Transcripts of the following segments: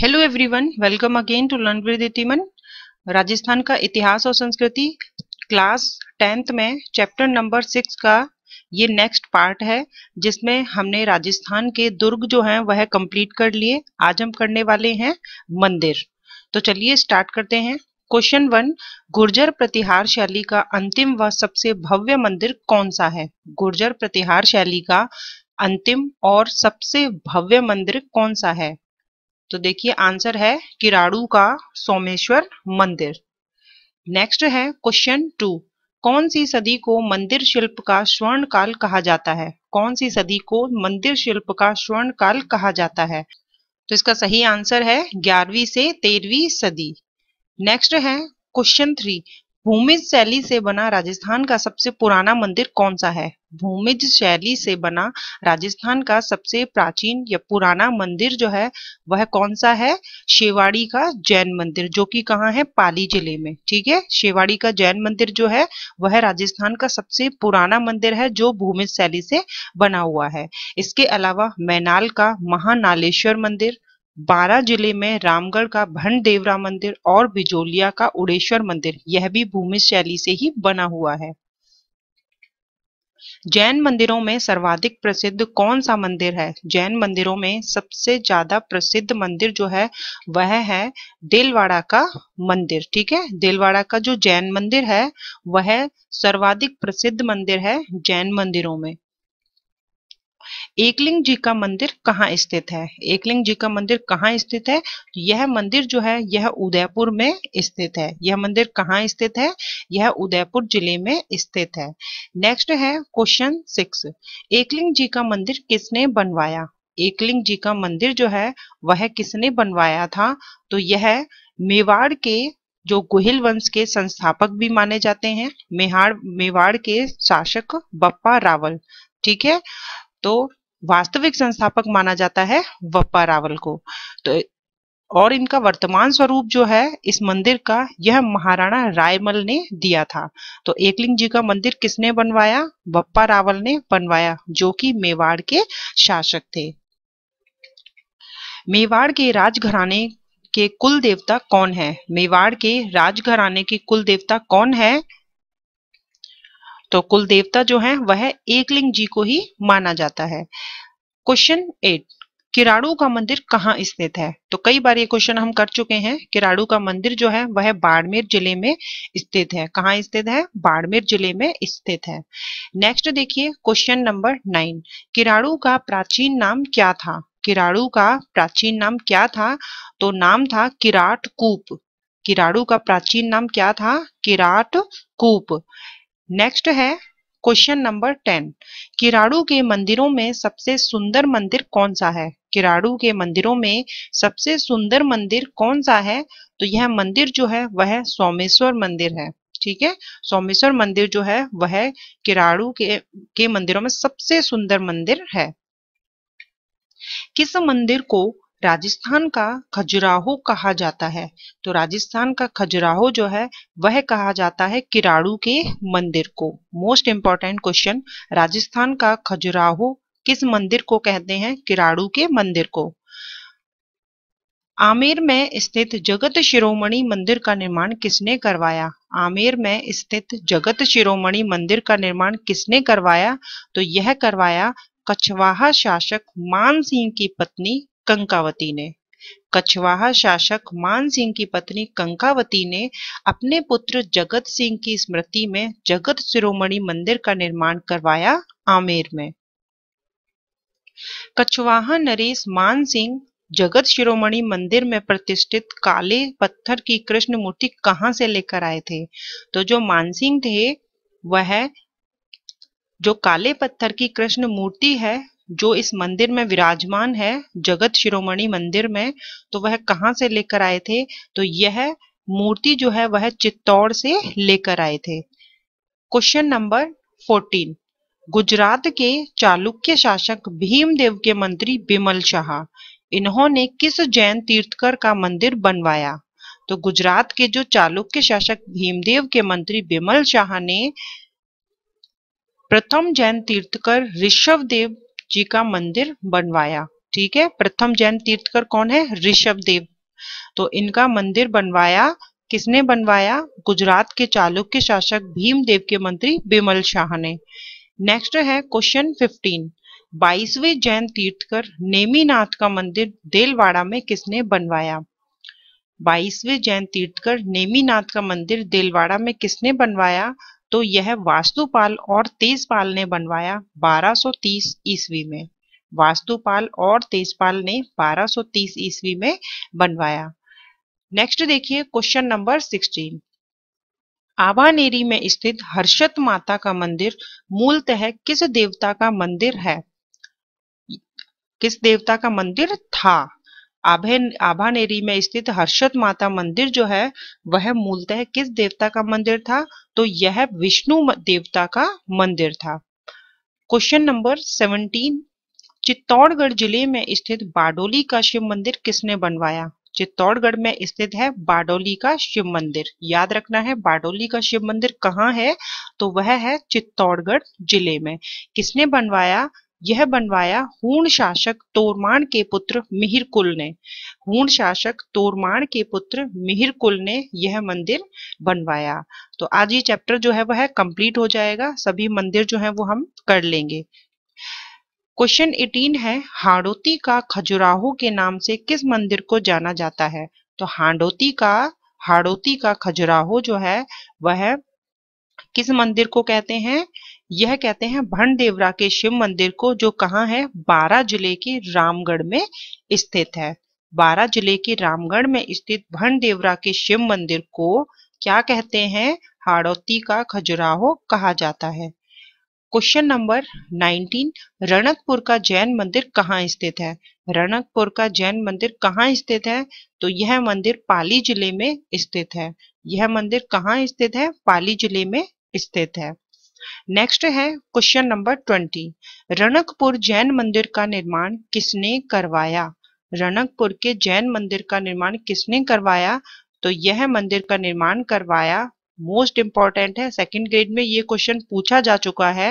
hello everyone welcome again to learn with इतिमन राजस्थान का इतिहास और संस्कृति क्लास टेंथ में चैप्टर नंबर सिक्स का ये नेक्स्ट पार्ट है जिसमें हमने राजस्थान के दुर्ग जो हैं वह कंप्लीट कर लिए आज हम करने वाले हैं मंदिर तो चलिए स्टार्ट करते हैं क्वेश्चन वन गुर्जर प्रतिहार शैली का अंतिम व सबसे भव्य मंदिर कौन सा है गुर्जर प्रतिहार शैली का अंतिम और सबसे भव्य मंदिर कौन सा है तो देखिए आंसर है किराड़ू का सोमेश्वर मंदिर नेक्स्ट है क्वेश्चन टू कौन सी सदी को मंदिर शिल्प का स्वर्ण काल कहा जाता है कौन सी सदी को मंदिर शिल्प का स्वर्ण काल कहा जाता है तो इसका सही आंसर है ग्यारहवीं से तेरहवीं सदी नेक्स्ट है क्वेश्चन थ्री भूमिज शैली से बना राजस्थान का सबसे पुराना मंदिर कौन सा है भूमिज शैली से बना राजस्थान का सबसे प्राचीन या पुराना मंदिर जो है वह कौन सा है शेवाड़ी का जैन मंदिर जो कि कहाँ है पाली जिले में ठीक है शेवाड़ी का जैन मंदिर जो है वह राजस्थान का सबसे पुराना मंदिर है जो भूमिज शैली से बना हुआ है इसके अलावा मैनाल का महानालेश्वर मंदिर बारा जिले में रामगढ़ का भंड देवरा मंदिर और बिजोलिया का उड़ेश्वर मंदिर यह भी भूमि शैली से ही बना हुआ है जैन मंदिरों में सर्वाधिक प्रसिद्ध कौन सा मंदिर है जैन मंदिरों में सबसे ज्यादा प्रसिद्ध मंदिर जो है वह है दिलवाड़ा का मंदिर ठीक है दिलवाड़ा का जो जैन मंदिर है वह सर्वाधिक प्रसिद्ध मंदिर है जैन मंदिरों में एकलिंग जी का मंदिर कहाँ स्थित है एकलिंग जी का मंदिर कहाँ स्थित है यह मंदिर जो है यह उदयपुर में स्थित है यह मंदिर कहाँ स्थित है यह उदयपुर जिले में स्थित है नेक्स्ट है क्वेश्चन सिक्स एकलिंग जी का मंदिर किसने बनवाया एकलिंग जी का मंदिर जो है वह किसने बनवाया था तो यह मेवाड़ के जो गोहिल वंश के संस्थापक भी माने जाते हैं मेहाड़ मेवाड़ के शासक बप्पा रावल ठीक है तो वास्तविक संस्थापक माना जाता है वप्पा रावल को तो और इनका वर्तमान स्वरूप जो है इस मंदिर का यह महाराणा रायमल ने दिया था तो एकलिंग जी का मंदिर किसने बनवाया बप्पा रावल ने बनवाया जो कि मेवाड़ के शासक थे मेवाड़ के राजघराने के कुल देवता कौन है मेवाड़ के राजघराने के कुल देवता कौन है तो कुल देवता जो है वह एकलिंग जी को ही माना जाता है क्वेश्चन एट किराड़ू का मंदिर कहाँ स्थित है तो कई बार ये क्वेश्चन हम कर चुके हैं किराड़ू का मंदिर जो है वह बाड़मेर जिले में स्थित है कहाँ स्थित है बाड़मेर जिले में स्थित है नेक्स्ट देखिए क्वेश्चन नंबर नाइन किराड़ू का प्राचीन नाम क्या था किराड़ू का प्राचीन नाम क्या था तो नाम था किराट कूप किराड़ू का प्राचीन नाम क्या था किराट कूप नेक्स्ट है क्वेश्चन नंबर टेन किराड़ू के मंदिरों में सबसे सुंदर मंदिर कौन सा है किराड़ू के मंदिरों में सबसे सुंदर मंदिर कौन सा है तो यह मंदिर जो है वह सोमेश्वर मंदिर है ठीक है सोमेश्वर मंदिर जो है वह किराड़ू के के मंदिरों में सबसे सुंदर मंदिर है किस मंदिर को राजस्थान का खजुराहो कहा जाता है तो राजस्थान का खजुराहो जो है वह कहा जाता है किराड़ू के मंदिर को मोस्ट इंपॉर्टेंट क्वेश्चन राजस्थान का खजुराहो किस मंदिर को कहते हैं किराड़ू के मंदिर को आमेर में स्थित जगत शिरोमणि मंदिर का निर्माण किसने करवाया आमेर में स्थित जगत शिरोमणि मंदिर का निर्माण किसने करवाया तो यह करवाया कछवाहा शासक मान सिंह की पत्नी कंकावती ने कछवाहा शासक मान सिंह की पत्नी कंकावती ने अपने पुत्र जगत सिंह की स्मृति में जगत शिरोमणि मंदिर का निर्माण करवाया आमेर में कछवाहा नरेश मान सिंह जगत शिरोमणि मंदिर में प्रतिष्ठित काले पत्थर की कृष्ण मूर्ति कहाँ से लेकर आए थे तो जो मानसिंह थे वह जो काले पत्थर की कृष्ण मूर्ति है जो इस मंदिर में विराजमान है जगत शिरोमणि मंदिर में तो वह कहाँ से लेकर आए थे तो यह मूर्ति जो है वह चित्तौड़ से लेकर आए थे क्वेश्चन नंबर फोर्टीन गुजरात के चालुक्य शासक भीमदेव के मंत्री बिमल शाह इन्होंने किस जैन तीर्थकर का मंदिर बनवाया तो गुजरात के जो चालुक्य शासक भीमदेव के मंत्री बिमल शाह ने प्रथम जैन तीर्थकर ऋषभ देव जी का मंदिर बनवाया ठीक है प्रथम जैन तीर्थकर कौन है ऋषभ देव तो इनका मंदिर बनवाया किसने बनवाया गुजरात के चालुक्य शासक भीम देव के मंत्री बिमल शाह ने नेक्स्ट है क्वेश्चन फिफ्टीन बाईसवें जैन तीर्थकर नेमीनाथ का मंदिर देलवाड़ा में किसने बनवाया बाईसवें जैन तीर्थकर नेमीनाथ का मंदिर देलवाड़ा में किसने बनवाया तो यह वास्तुपाल और तेजपाल ने बनवाया 1230 ईस्वी में वास्तुपाल और तेजपाल ने 1230 ईस्वी में बनवाया नेक्स्ट देखिए क्वेश्चन नंबर 16 आवानेरी में स्थित हर्षत माता का मंदिर मूलतः किस देवता का मंदिर है किस देवता का मंदिर था आभे नेरी में स्थित हर्षद माता मंदिर जो है वह मूलतः किस देवता का मंदिर था तो यह विष्णु देवता का मंदिर था क्वेश्चन नंबर सेवनटीन चित्तौड़गढ़ जिले में स्थित बाडोली का शिव मंदिर किसने बनवाया चित्तौड़गढ़ में स्थित है बाडोली का शिव मंदिर याद रखना है बाडोली का शिव मंदिर कहाँ है तो वह है चित्तौड़गढ़ जिले में किसने बनवाया यह बनवाया हूण शासक तोरमाण के पुत्र मिहिर कुल ने हूण शासक तोरमाण के पुत्र मिहिर कुल ने यह मंदिर बनवाया तो आज ये चैप्टर जो है वह है, कंप्लीट हो जाएगा सभी मंदिर जो है वो हम कर लेंगे क्वेश्चन एटीन है हाड़ोती का खजुराहो के नाम से किस मंदिर को जाना जाता है तो हांडोती का हाड़ोती का खजुराहो जो है वह किस मंदिर को कहते हैं यह कहते हैं भंड देवरा के शिव मंदिर को जो कहाँ है बारा जिले के रामगढ़ में स्थित है बारा जिले के रामगढ़ में स्थित भंड देवरा के शिव मंदिर को क्या कहते हैं हाड़ौती का खजुराहो कहा जाता है क्वेश्चन नंबर 19 रणकपुर का जैन मंदिर कहाँ स्थित है रणकपुर का जैन मंदिर कहाँ स्थित है तो यह मंदिर पाली जिले में स्थित है यह मंदिर कहाँ स्थित है पाली जिले में स्थित है नेक्स्ट है question number twenty Ranakpur Jain मंदिर का निर्माण किसने करवाया रणकपुर के जैन मंदिर का निर्माण किसने करवाया तो यह मंदिर का निर्माण करवाया मोस्ट इंपॉर्टेंट है सेकंड ग्रेड में ये क्वेश्चन पूछा जा चुका है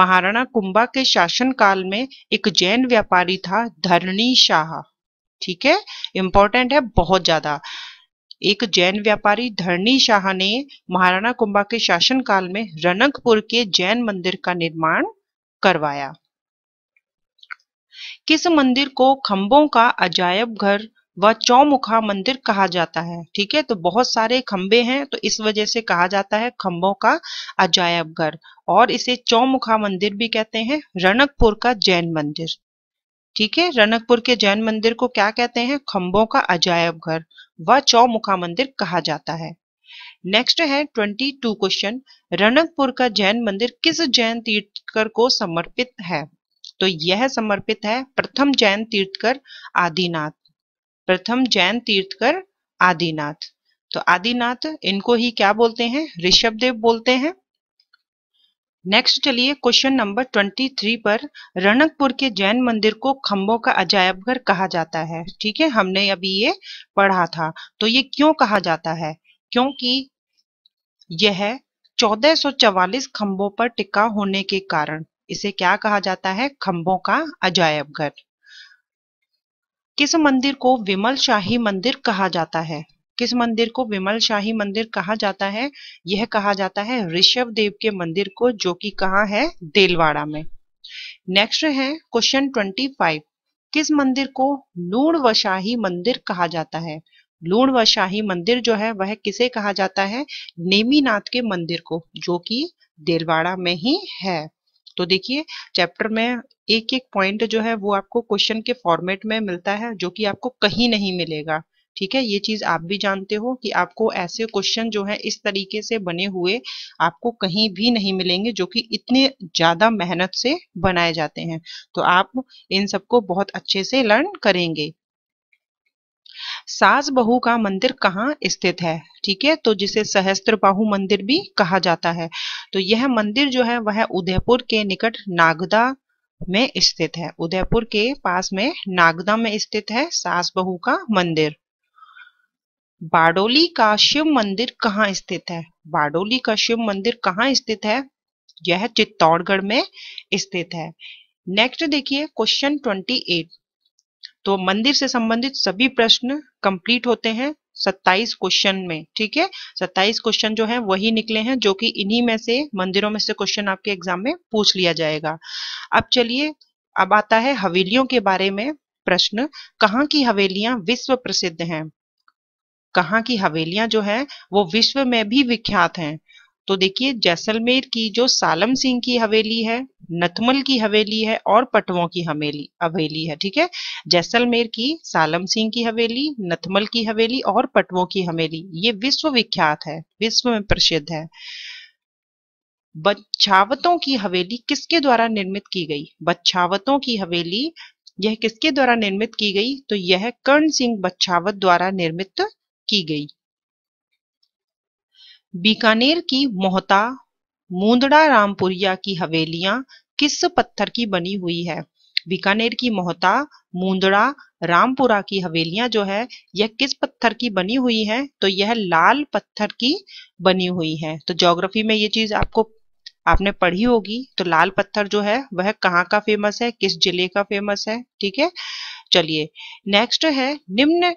महाराणा कुंभा के शासन काल में एक जैन व्यापारी था धरणी शाह ठीक है इंपॉर्टेंट है बहुत ज्यादा एक जैन व्यापारी धरनी शाह ने महाराणा कुंभा के शासनकाल में रनकपुर के जैन मंदिर का निर्माण करवाया किस मंदिर को खंबों का अजायब घर व चौमुखा मंदिर कहा जाता है ठीक है तो बहुत सारे खंबे हैं तो इस वजह से कहा जाता है खंबों का अजायब घर और इसे चौमुखा मंदिर भी कहते हैं रनकपुर का जैन मंदिर ठीक है रनकपुर के जैन मंदिर को क्या कहते हैं खंबों का अजायब घर व चौमुखा मंदिर कहा जाता है नेक्स्ट है ट्वेंटी टू क्वेश्चन रनकपुर का जैन मंदिर किस जैन तीर्थकर को समर्पित है तो यह समर्पित है प्रथम जैन तीर्थकर आदिनाथ प्रथम जैन तीर्थकर आदिनाथ तो आदिनाथ इनको ही क्या बोलते हैं ऋषभदेव बोलते हैं नेक्स्ट चलिए क्वेश्चन नंबर ट्वेंटी थ्री पर रणकपुर के जैन मंदिर को खम्बों का अजायब घर कहा जाता है ठीक है हमने अभी ये पढ़ा था तो ये क्यों कहा जाता है क्योंकि यह 1444 खम्बों पर टिका होने के कारण इसे क्या कहा जाता है खम्बों का अजायब घर किस मंदिर को विमल शाही मंदिर कहा जाता है किस मंदिर को विमल शाही मंदिर कहा जाता है यह कहा जाता है ऋषभ देव के मंदिर को जो कि कहा है देलवाड़ा में नेक्स्ट है क्वेश्चन ट्वेंटी फाइव किस मंदिर को लूण व शाही मंदिर कहा जाता है लूण व शाही मंदिर जो है वह किसे कहा जाता है नेमीनाथ के मंदिर को जो कि देलवाड़ा में ही है तो देखिए चैप्टर में एक एक पॉइंट जो है वो आपको क्वेश्चन के फॉर्मेट में मिलता है जो कि आपको कहीं नहीं मिलेगा ठीक है ये चीज आप भी जानते हो कि आपको ऐसे क्वेश्चन जो है इस तरीके से बने हुए आपको कहीं भी नहीं मिलेंगे जो कि इतने ज्यादा मेहनत से बनाए जाते हैं तो आप इन सबको बहुत अच्छे से लर्न करेंगे सास बहु का मंदिर कहाँ स्थित है ठीक है तो जिसे सहस्त्र बाहु मंदिर भी कहा जाता है तो यह मंदिर जो है वह उदयपुर के निकट नागदा में स्थित है उदयपुर के पास में नागदा में स्थित है सास बहु का मंदिर बाडोली का शिव मंदिर कहाँ स्थित है बाडोली का शिव मंदिर कहाँ स्थित है यह चित्तौड़गढ़ में स्थित है नेक्स्ट देखिए क्वेश्चन ट्वेंटी एट तो मंदिर से संबंधित सभी प्रश्न कंप्लीट होते हैं सत्ताईस क्वेश्चन में ठीक है सत्ताईस क्वेश्चन जो है वही निकले हैं जो कि इन्हीं में से मंदिरों में से क्वेश्चन आपके एग्जाम में पूछ लिया जाएगा अब चलिए अब आता है हवेलियों के बारे में प्रश्न कहाँ की हवेलियां विश्व प्रसिद्ध हैं कहाँ की हवेलियां जो हैं वो विश्व में भी विख्यात हैं तो देखिए जैसलमेर की जो सालम सिंह की हवेली है नथमल की हवेली है और पटवों की हवेली हवेली है ठीक है जैसलमेर की सालम सिंह की हवेली नथमल की हवेली और पटवों की हवेली ये विश्व विख्यात है विश्व में प्रसिद्ध है बच्छावतों की हवेली किसके द्वारा निर्मित की गई बच्छावतों की हवेली यह किसके द्वारा निर्मित की गई तो यह कर्ण सिंह बच्छावत द्वारा निर्मित की गई बीकानेर की मोहता मुंदड़ा रामपुरिया की हवेलियां किस पत्थर की बनी हुई है बीकानेर की मोहता मुंदड़ा रामपुरा की हवेलियां जो है यह किस पत्थर की बनी हुई है तो यह लाल पत्थर की बनी हुई है तो ज्योग्राफी में ये चीज आपको आपने पढ़ी होगी तो लाल पत्थर जो है वह कहाँ का फेमस है किस जिले का फेमस है ठीक है चलिए नेक्स्ट है निम्न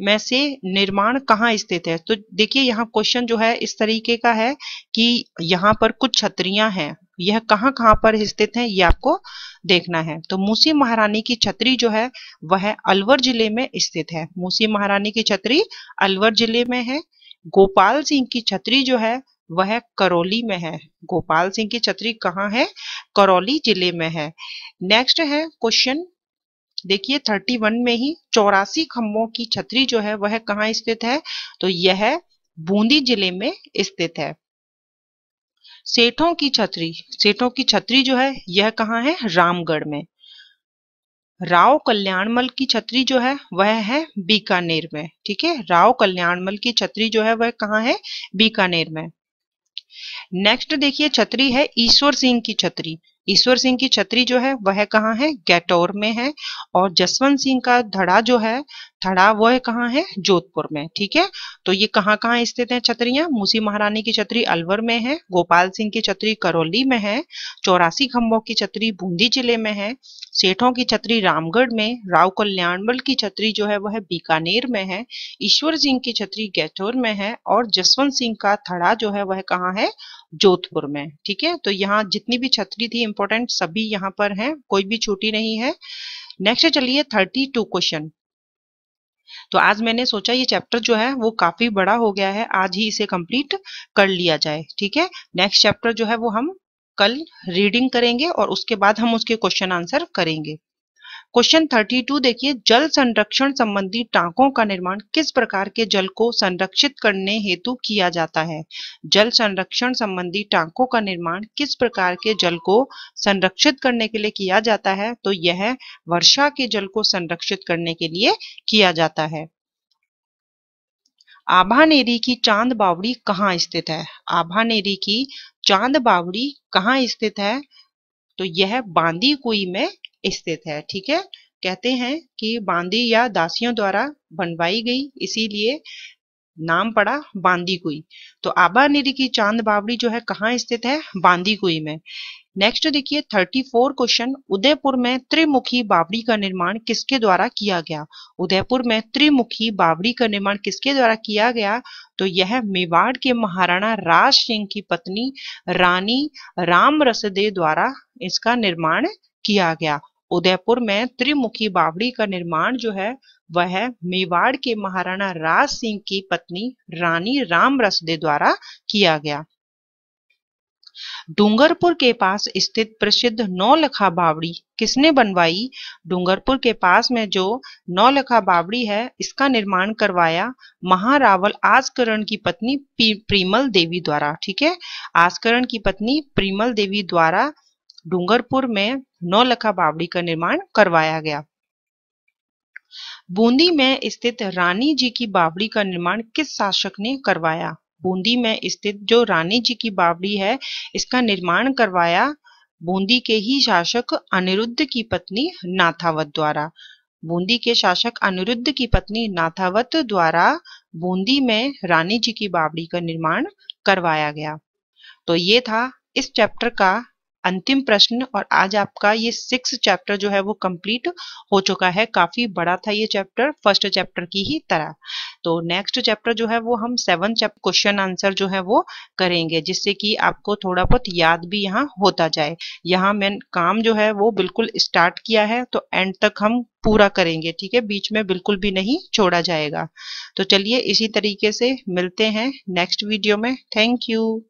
में से निर्माण कहाँ स्थित है तो देखिए यहाँ क्वेश्चन जो है इस तरीके का है कि यहाँ पर कुछ छतरियां हैं यह कहाँ कहाँ पर स्थित है ये आपको देखना है तो मूसी महारानी की छतरी जो है वह अलवर जिले में स्थित है मूसी महारानी की छतरी अलवर जिले में है गोपाल सिंह की छतरी जो है वह करौली में है गोपाल सिंह की छतरी कहाँ है करौली जिले में है नेक्स्ट है क्वेश्चन देखिए 31 में ही चौरासी खम्बों की छतरी जो है वह कहाँ स्थित है तो यह बूंदी जिले में स्थित है सेठों की छतरी सेठों की छतरी जो है यह कहाँ है रामगढ़ में राव कल्याणमल की छतरी जो है वह है बीकानेर में ठीक है राव कल्याणमल की छतरी जो है वह कहाँ है बीकानेर में नेक्स्ट देखिए छतरी है ईश्वर सिंह की छतरी ईश्वर सिंह की छतरी जो है वह कहाँ है गैटोर में है और जसवंत सिंह का धड़ा जो है थड़ा वो है कहाँ है जोधपुर में ठीक है तो ये कहाँ कहाँ स्थित है छतरियां मूसी महारानी की छतरी अलवर में है गोपाल सिंह की छतरी करौली में है चौरासी खम्बों की छतरी बूंदी जिले में है सेठों की छतरी रामगढ़ में राव कल्याणबल की छतरी जो है वह बीकानेर में है ईश्वर सिंह की छतरी गैठोर में है और जसवंत सिंह का थड़ा जो है वह कहाँ है जोधपुर में ठीक है तो यहाँ जितनी भी छतरी थी इंपॉर्टेंट सभी यहाँ पर है कोई भी छोटी नहीं है नेक्स्ट चलिए थर्टी टू क्वेश्चन तो आज मैंने सोचा ये चैप्टर जो है वो काफ़ी बड़ा हो गया है आज ही इसे कंप्लीट कर लिया जाए ठीक है नेक्स्ट चैप्टर जो है वो हम कल रीडिंग करेंगे और उसके बाद हम उसके क्वेश्चन आंसर करेंगे क्वेश्चन 32 देखिए जल संरक्षण संबंधी टांकों का निर्माण किस प्रकार के जल को संरक्षित करने हेतु किया जाता है जल संरक्षण संबंधी टांकों का निर्माण किस प्रकार के जल को संरक्षित करने के लिए किया जाता है तो यह वर्षा के जल को संरक्षित करने के लिए किया जाता है आभानेरी की चांद बावड़ी कहाँ स्थित है आभानेरी की चांद बावड़ी कहाँ स्थित है तो यह बांदीकुई में स्थित है ठीक है कहते हैं कि बांदी या दासियों द्वारा बनवाई गई इसीलिए नाम पड़ा बांदी कुई तो आबा निरी की चांद बावड़ी जो है कहाँ स्थित है बांदी कुई में नेक्स्ट देखिए 34 क्वेश्चन उदयपुर में त्रिमुखी बावड़ी का निर्माण किसके द्वारा किया गया उदयपुर में त्रिमुखी बावड़ी का निर्माण किसके द्वारा किया गया तो यह मेवाड़ के महाराणा राज सिंह की पत्नी रानी राम रसदे द्वारा इसका निर्माण किया गया उदयपुर में त्रिमुखी बावड़ी का निर्माण जो है वह मेवाड़ के महाराणा राज सिंह की पत्नी रानी राम रसदे द्वारा किया गया डूंगरपुर के पास स्थित प्रसिद्ध नौलखा बावड़ी किसने बनवाई डूंगरपुर के पास में जो नौलखा बावड़ी है इसका निर्माण करवाया महारावल आजकरण की पत्नी प्रीमल देवी द्वारा ठीक है आजकरण की पत्नी प्रीमल देवी द्वारा डूंगरपुर में नौलखा बावड़ी का निर्माण करवाया गया बूंदी में स्थित रानी जी की बावड़ी का निर्माण किस शासक ने करवाया बूंदी में स्थित जो रानी जी की बावड़ी है इसका निर्माण करवाया बूंदी के ही शासक अनिरुद्ध की पत्नी नाथावत द्वारा बूंदी के शासक अनिरुद्ध की पत्नी नाथावत द्वारा बूंदी में रानी जी की बावड़ी का निर्माण करवाया गया तो ये था इस चैप्टर का अंतिम प्रश्न और आज आपका ये सिक्स चैप्टर जो है वो कंप्लीट हो चुका है काफी बड़ा था ये चैप्टर फर्स्ट चैप्टर की ही तरह तो नेक्स्ट चैप्टर जो है वो हम सेवन क्वेश्चन आंसर जो है वो करेंगे जिससे कि आपको थोड़ा बहुत याद भी यहाँ होता जाए यहाँ मैं काम जो है वो बिल्कुल स्टार्ट किया है तो एंड तक हम पूरा करेंगे ठीक है बीच में बिल्कुल भी नहीं छोड़ा जाएगा तो चलिए इसी तरीके से मिलते हैं नेक्स्ट वीडियो में थैंक यू